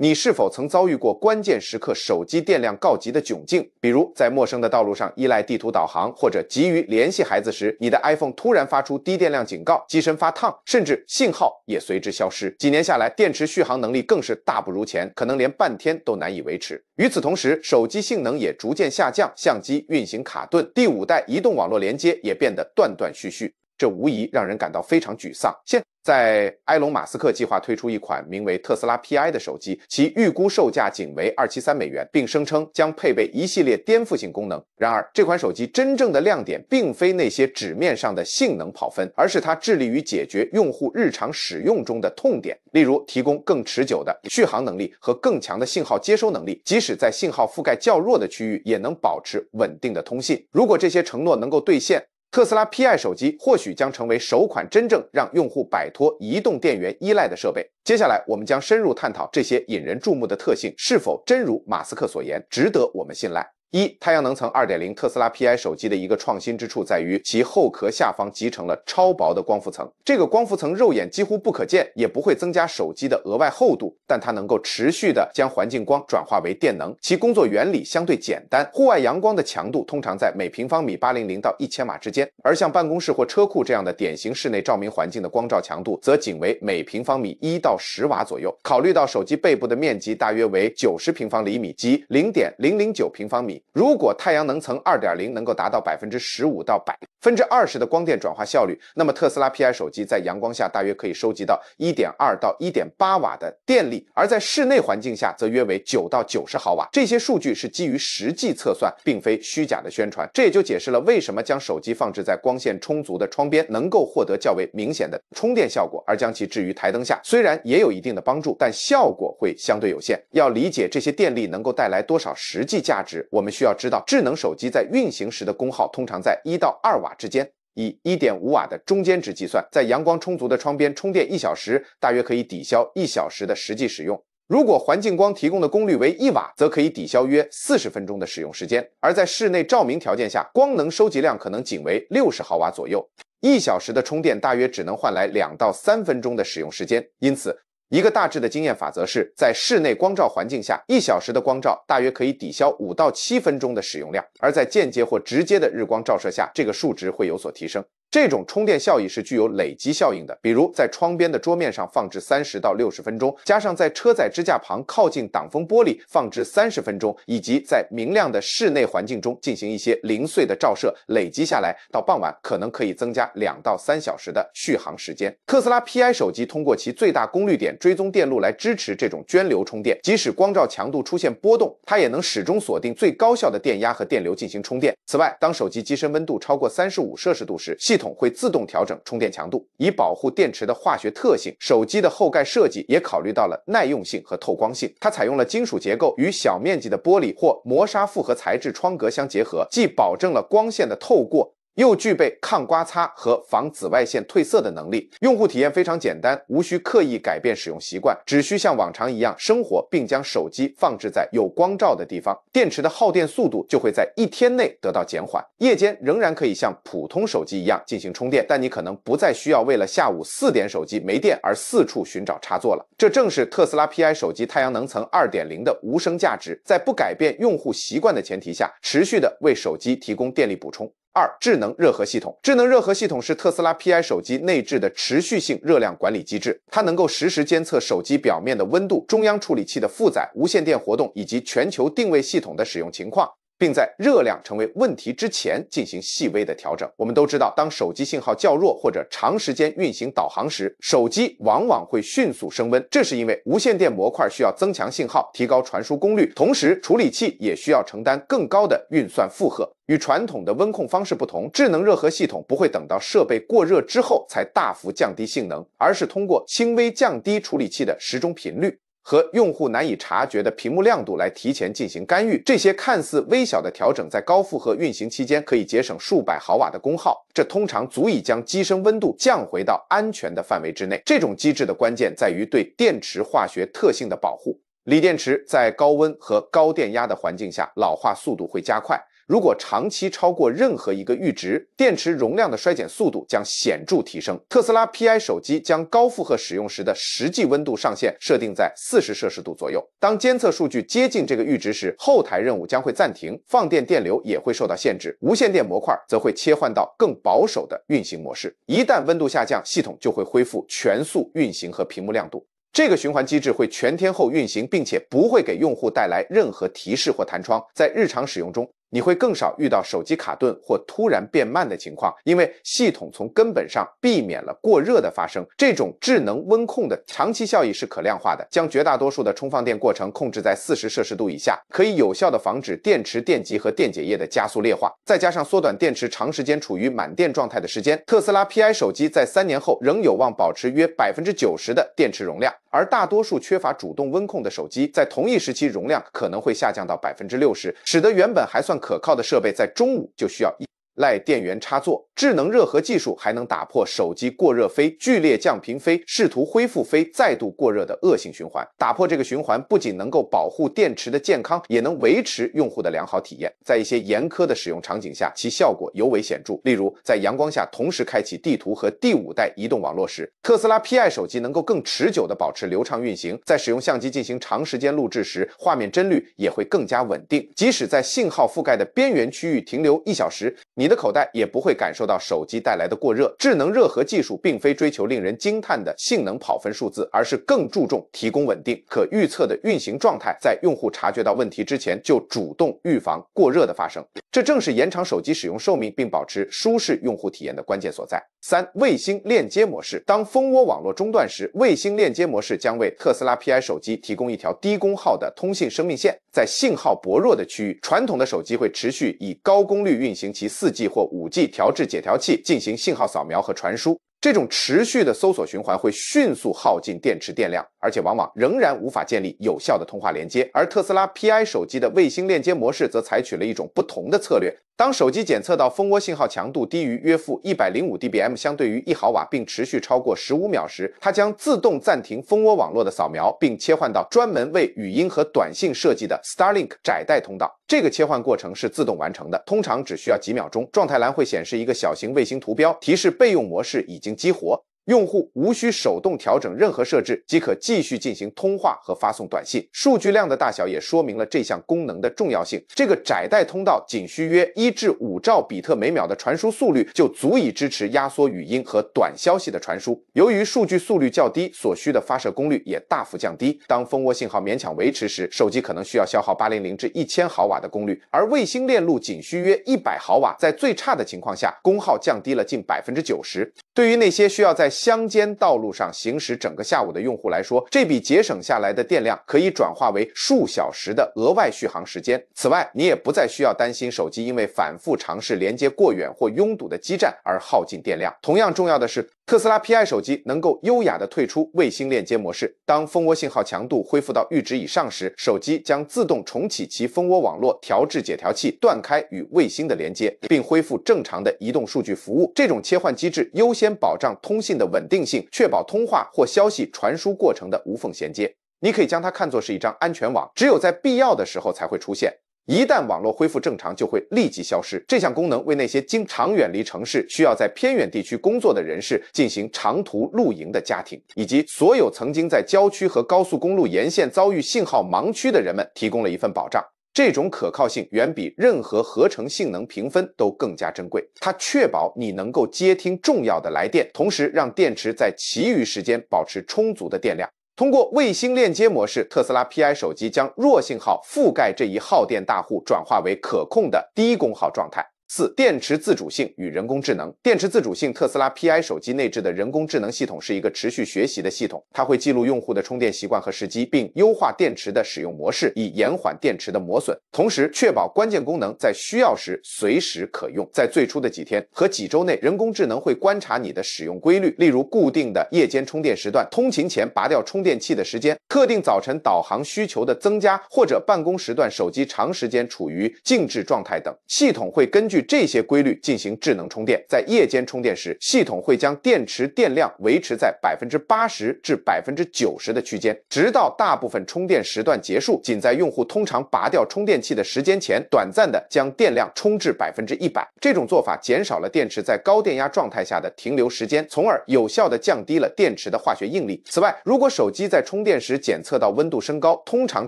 你是否曾遭遇过关键时刻手机电量告急的窘境？比如在陌生的道路上依赖地图导航，或者急于联系孩子时，你的 iPhone 突然发出低电量警告，机身发烫，甚至信号也随之消失。几年下来，电池续航能力更是大不如前，可能连半天都难以维持。与此同时，手机性能也逐渐下降，相机运行卡顿，第五代移动网络连接也变得断断续续。这无疑让人感到非常沮丧。现在，埃隆·马斯克计划推出一款名为特斯拉 Pi 的手机，其预估售价仅为二七三美元，并声称将配备一系列颠覆性功能。然而，这款手机真正的亮点并非那些纸面上的性能跑分，而是它致力于解决用户日常使用中的痛点，例如提供更持久的续航能力和更强的信号接收能力，即使在信号覆盖较弱的区域也能保持稳定的通信。如果这些承诺能够兑现，特斯拉 P i 手机或许将成为首款真正让用户摆脱移动电源依赖的设备。接下来，我们将深入探讨这些引人注目的特性是否真如马斯克所言，值得我们信赖。一太阳能层二点零特斯拉 PI 手机的一个创新之处在于其后壳下方集成了超薄的光伏层。这个光伏层肉眼几乎不可见，也不会增加手机的额外厚度，但它能够持续的将环境光转化为电能。其工作原理相对简单。户外阳光的强度通常在每平方米八零零到一千瓦之间，而像办公室或车库这样的典型室内照明环境的光照强度则仅为每平方米一到十瓦左右。考虑到手机背部的面积大约为九十平方厘米，即零点零零九平方米。如果太阳能层2.0能够达到百分之十五到百。分之二十的光电转化效率，那么特斯拉 PI 手机在阳光下大约可以收集到一点二到一点八瓦的电力，而在室内环境下则约为九到九十毫瓦。这些数据是基于实际测算，并非虚假的宣传。这也就解释了为什么将手机放置在光线充足的窗边能够获得较为明显的充电效果，而将其置于台灯下虽然也有一定的帮助，但效果会相对有限。要理解这些电力能够带来多少实际价值，我们需要知道智能手机在运行时的功耗通常在一到二瓦。之间以一点五瓦的中间值计算，在阳光充足的窗边充电一小时，大约可以抵消一小时的实际使用。如果环境光提供的功率为一瓦，则可以抵消约四十分钟的使用时间。而在室内照明条件下，光能收集量可能仅为六十毫瓦左右，一小时的充电大约只能换来两到三分钟的使用时间。因此，一个大致的经验法则是在室内光照环境下，一小时的光照大约可以抵消五到七分钟的使用量；而在间接或直接的日光照射下，这个数值会有所提升。这种充电效益是具有累积效应的，比如在窗边的桌面上放置三十到六十分钟，加上在车载支架旁靠近挡风玻璃放置三十分钟，以及在明亮的室内环境中进行一些零碎的照射，累积下来到傍晚可能可以增加两到三小时的续航时间。特斯拉 P I 手机通过其最大功率点追踪电路来支持这种涓流充电，即使光照强度出现波动，它也能始终锁定最高效的电压和电流进行充电。此外，当手机机身温度超过三十五摄氏度时，系系统会自动调整充电强度，以保护电池的化学特性。手机的后盖设计也考虑到了耐用性和透光性，它采用了金属结构与小面积的玻璃或磨砂复合材质窗格相结合，既保证了光线的透过。又具备抗刮擦和防紫外线褪色的能力，用户体验非常简单，无需刻意改变使用习惯，只需像往常一样生活，并将手机放置在有光照的地方，电池的耗电速度就会在一天内得到减缓，夜间仍然可以像普通手机一样进行充电，但你可能不再需要为了下午四点手机没电而四处寻找插座了。这正是特斯拉 PI 手机太阳能层2.0的无声价值，在不改变用户习惯的前提下，持续的为手机提供电力补充。二智能热核系统，智能热核系统是特斯拉 P I 手机内置的持续性热量管理机制，它能够实时监测手机表面的温度、中央处理器的负载、无线电活动以及全球定位系统的使用情况。并在热量成为问题之前进行细微的调整。我们都知道，当手机信号较弱或者长时间运行导航时，手机往往会迅速升温。这是因为无线电模块需要增强信号、提高传输功率，同时处理器也需要承担更高的运算负荷。与传统的温控方式不同，智能热核系统不会等到设备过热之后才大幅降低性能，而是通过轻微降低处理器的时钟频率。和用户难以察觉的屏幕亮度来提前进行干预，这些看似微小的调整，在高负荷运行期间可以节省数百毫瓦的功耗，这通常足以将机身温度降回到安全的范围之内。这种机制的关键在于对电池化学特性的保护。锂电池在高温和高电压的环境下，老化速度会加快。如果长期超过任何一个阈值，电池容量的衰减速度将显著提升。特斯拉 PI 手机将高负荷使用时的实际温度上限设定在四十摄氏度左右。当监测数据接近这个阈值时，后台任务将会暂停，放电电流也会受到限制。无线电模块则会切换到更保守的运行模式。一旦温度下降，系统就会恢复全速运行和屏幕亮度。这个循环机制会全天候运行，并且不会给用户带来任何提示或弹窗。在日常使用中。你会更少遇到手机卡顿或突然变慢的情况，因为系统从根本上避免了过热的发生。这种智能温控的长期效益是可量化的，将绝大多数的充放电过程控制在四十摄氏度以下，可以有效的防止电池电极和电解液的加速劣化。再加上缩短电池长时间处于满电状态的时间，特斯拉 PI 手机在三年后仍有望保持约百分之九十的电池容量。而大多数缺乏主动温控的手机，在同一时期容量可能会下降到百分之六十，使得原本还算可靠的设备在中午就需要。赖电源插座，智能热核技术还能打破手机过热飞、剧烈降频飞、试图恢复飞、再度过热的恶性循环。打破这个循环，不仅能够保护电池的健康，也能维持用户的良好体验。在一些严苛的使用场景下，其效果尤为显著。例如，在阳光下同时开启地图和第五代移动网络时，特斯拉 P i 手机能够更持久地保持流畅运行。在使用相机进行长时间录制时，画面帧率也会更加稳定。即使在信号覆盖的边缘区域停留一小时，你的口袋也不会感受到手机带来的过热。智能热核技术并非追求令人惊叹的性能跑分数字，而是更注重提供稳定、可预测的运行状态，在用户察觉到问题之前就主动预防过热的发生。这正是延长手机使用寿命并保持舒适用户体验的关键所在。三、卫星链接模式。当蜂窝网络中断时，卫星链接模式将为特斯拉 P I 手机提供一条低功耗的通信生命线。在信号薄弱的区域，传统的手机会持续以高功率运行其四。4G 或 5G 调制解调器进行信号扫描和传输，这种持续的搜索循环会迅速耗尽电池电量。而且往往仍然无法建立有效的通话连接，而特斯拉 PI 手机的卫星链接模式则采取了一种不同的策略。当手机检测到蜂窝信号强度低于约负一百零五 dBm（ 相对于一毫瓦）并持续超过十五秒时，它将自动暂停蜂窝网络的扫描，并切换到专门为语音和短信设计的 Starlink 窄带通道。这个切换过程是自动完成的，通常只需要几秒钟。状态栏会显示一个小型卫星图标，提示备用模式已经激活。用户无需手动调整任何设置即可继续进行通话和发送短信。数据量的大小也说明了这项功能的重要性。这个窄带通道仅需约一至五兆比特每秒的传输速率就足以支持压缩语音和短消息的传输。由于数据速率较低，所需的发射功率也大幅降低。当蜂窝信号勉强维持时，手机可能需要消耗八零零至一千毫瓦的功率，而卫星链路仅需约一百毫瓦，在最差的情况下，功耗降低了近百分之九十。对于那些需要在乡间道路上行驶整个下午的用户来说，这笔节省下来的电量可以转化为数小时的额外续航时间。此外，你也不再需要担心手机因为反复尝试连接过远或拥堵的基站而耗尽电量。同样重要的是。特斯拉 PI 手机能够优雅地退出卫星链接模式。当蜂窝信号强度恢复到阈值以上时，手机将自动重启其蜂窝网络调制解调器，断开与卫星的连接，并恢复正常的移动数据服务。这种切换机制优先保障通信的稳定性，确保通话或消息传输过程的无缝衔接。你可以将它看作是一张安全网，只有在必要的时候才会出现。一旦网络恢复正常，就会立即消失。这项功能为那些经常远离城市、需要在偏远地区工作的人士，进行长途露营的家庭，以及所有曾经在郊区和高速公路沿线遭遇信号盲区的人们，提供了一份保障。这种可靠性远比任何合成性能评分都更加珍贵。它确保你能够接听重要的来电，同时让电池在其余时间保持充足的电量。通过卫星链接模式，特斯拉 P I 手机将弱信号覆盖这一耗电大户转化为可控的低功耗状态。四电池自主性与人工智能。电池自主性，特斯拉 P I 手机内置的人工智能系统是一个持续学习的系统，它会记录用户的充电习惯和时机，并优化电池的使用模式，以延缓电池的磨损，同时确保关键功能在需要时随时可用。在最初的几天和几周内，人工智能会观察你的使用规律，例如固定的夜间充电时段、通勤前拔掉充电器的时间、特定早晨导航需求的增加，或者办公时段手机长时间处于静置状态等。系统会根据这些规律进行智能充电，在夜间充电时，系统会将电池电量维持在百分之八十至百分之九十的区间，直到大部分充电时段结束，仅在用户通常拔掉充电器的时间前，短暂的将电量充至百分之一百。这种做法减少了电池在高电压状态下的停留时间，从而有效的降低了电池的化学应力。此外，如果手机在充电时检测到温度升高，通常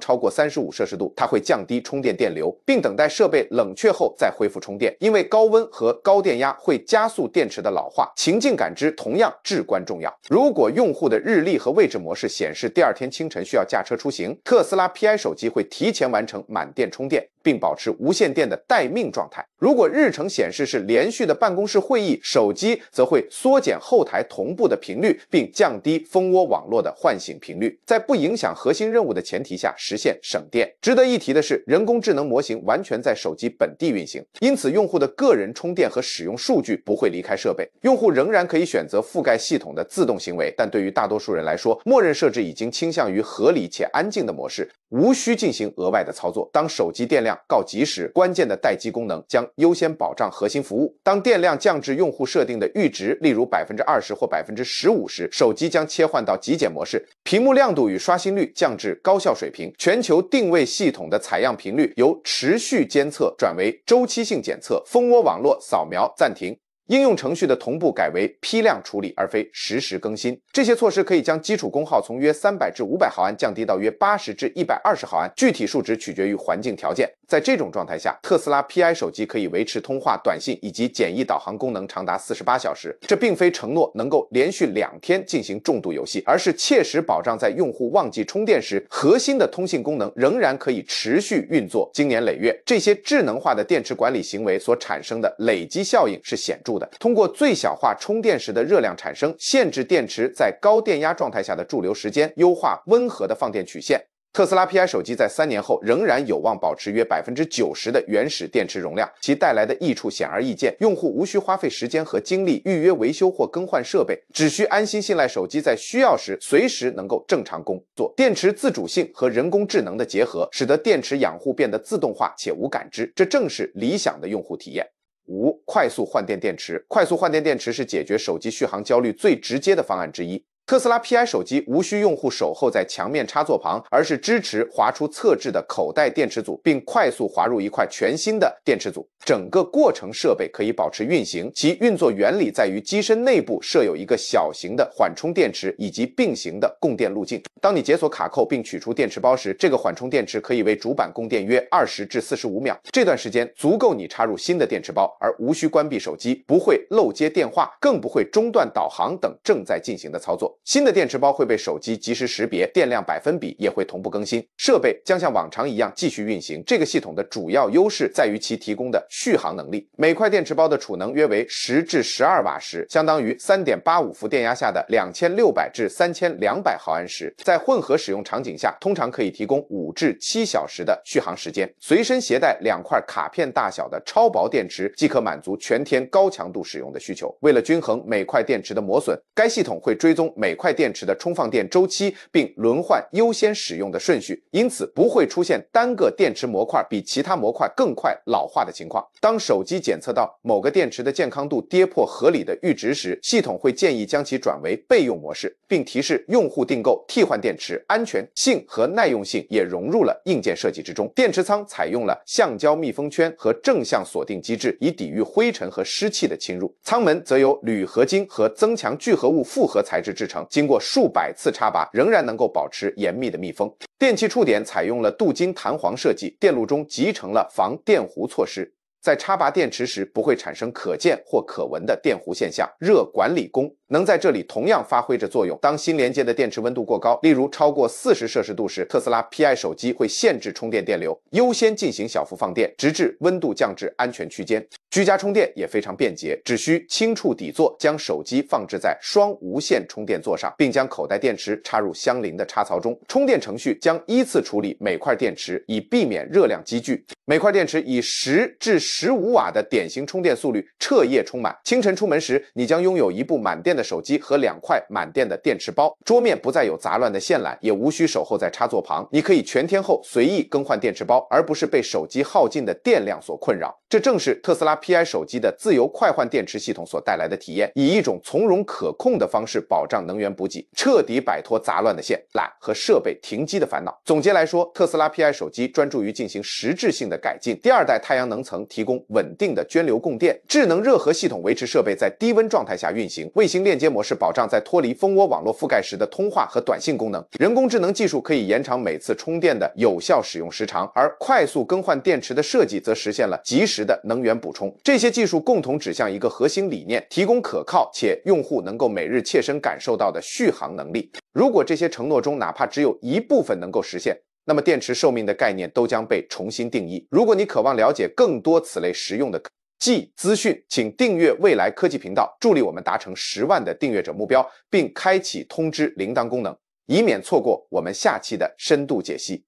超过三十五摄氏度，它会降低充电电流，并等待设备冷却后再恢复充电。因为高温和高电压会加速电池的老化，情境感知同样至关重要。如果用户的日历和位置模式显示第二天清晨需要驾车出行，特斯拉 P I 手机会提前完成满电充电。并保持无线电的待命状态。如果日程显示是连续的办公室会议，手机则会缩减后台同步的频率，并降低蜂窝网络的唤醒频率，在不影响核心任务的前提下实现省电。值得一提的是，人工智能模型完全在手机本地运行，因此用户的个人充电和使用数据不会离开设备。用户仍然可以选择覆盖系统的自动行为，但对于大多数人来说，默认设置已经倾向于合理且安静的模式，无需进行额外的操作。当手机电量告急时，关键的待机功能将优先保障核心服务。当电量降至用户设定的阈值，例如百分之二十或百分之十五时，手机将切换到极简模式，屏幕亮度与刷新率降至高效水平，全球定位系统的采样频率由持续监测转为周期性检测，蜂窝网络扫描暂停。应用程序的同步改为批量处理，而非实时更新。这些措施可以将基础功耗从约三百至五百毫安降低到约八十至一百二十毫安，具体数值取决于环境条件。在这种状态下，特斯拉 PI 手机可以维持通话、短信以及简易导航功能长达四十八小时。这并非承诺能够连续两天进行重度游戏，而是切实保障在用户忘记充电时，核心的通信功能仍然可以持续运作。经年累月，这些智能化的电池管理行为所产生的累积效应是显著的。通过最小化充电时的热量产生，限制电池在高电压状态下的驻留时间，优化温和的放电曲线。特斯拉 p i 手机在三年后仍然有望保持约百分之九十的原始电池容量，其带来的益处显而易见。用户无需花费时间和精力预约维修或更换设备，只需安心信赖手机在需要时随时能够正常工作。电池自主性和人工智能的结合，使得电池养护变得自动化且无感知，这正是理想的用户体验。五、快速换电电池。快速换电电池是解决手机续航焦虑最直接的方案之一。特斯拉 PI 手机无需用户守候在墙面插座旁，而是支持滑出侧置的口袋电池组，并快速滑入一块全新的电池组。整个过程设备可以保持运行。其运作原理在于机身内部设有一个小型的缓冲电池以及并行的供电路径。当你解锁卡扣并取出电池包时，这个缓冲电池可以为主板供电约二十至四十五秒。这段时间足够你插入新的电池包，而无需关闭手机，不会漏接电话，更不会中断导航等正在进行的操作。新的电池包会被手机及时识别，电量百分比也会同步更新，设备将像往常一样继续运行。这个系统的主要优势在于其提供的续航能力。每块电池包的储能约为十至十二瓦时，相当于三点八五伏电压下的两千六百至三千两百毫安时。在混合使用场景下，通常可以提供五至七小时的续航时间。随身携带两块卡片大小的超薄电池，即可满足全天高强度使用的需求。为了均衡每块电池的磨损，该系统会追踪每。每块电池的充放电周期，并轮换优先使用的顺序，因此不会出现单个电池模块比其他模块更快老化的情况。当手机检测到某个电池的健康度跌破合理的阈值时，系统会建议将其转为备用模式，并提示用户订购替换电池。安全性和耐用性也融入了硬件设计之中。电池仓采用了橡胶密封圈和正向锁定机制，以抵御灰尘和湿气的侵入。舱门则由铝合金和增强聚合物复合材质制成。经过数百次插拔，仍然能够保持严密的密封。电气触点采用了镀金弹簧设计，电路中集成了防电弧措施，在插拔电池时不会产生可见或可闻的电弧现象。热管理功。能在这里同样发挥着作用。当新连接的电池温度过高，例如超过四十摄氏度时，特斯拉 P I 手机会限制充电电流，优先进行小幅放电，直至温度降至安全区间。居家充电也非常便捷，只需轻触底座，将手机放置在双无线充电座上，并将口袋电池插入相邻的插槽中。充电程序将依次处理每块电池，以避免热量积聚。每块电池以十至十五瓦的典型充电速率，彻夜充满。清晨出门时，你将拥有一部满电的。手机和两块满电的电池包，桌面不再有杂乱的线缆，也无需守候在插座旁。你可以全天候随意更换电池包，而不是被手机耗尽的电量所困扰。这正是特斯拉 Pi 手机的自由快换电池系统所带来的体验，以一种从容可控的方式保障能源补给，彻底摆脱杂乱的线缆和设备停机的烦恼。总结来说，特斯拉 Pi 手机专注于进行实质性的改进。第二代太阳能层提供稳定的涓流供电，智能热核系统维持设备在低温状态下运行，卫星链接模式保障在脱离蜂窝网络覆盖时的通话和短信功能。人工智能技术可以延长每次充电的有效使用时长，而快速更换电池的设计则实现了即时。的能源补充，这些技术共同指向一个核心理念：提供可靠且用户能够每日切身感受到的续航能力。如果这些承诺中哪怕只有一部分能够实现，那么电池寿命的概念都将被重新定义。如果你渴望了解更多此类实用的技资讯，请订阅未来科技频道，助力我们达成十万的订阅者目标，并开启通知铃铛功能，以免错过我们下期的深度解析。